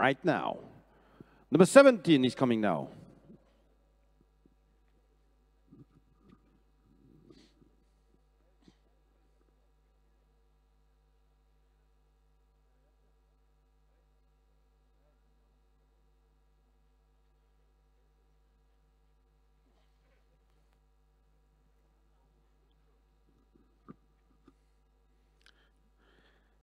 right now. Number 17 is coming now.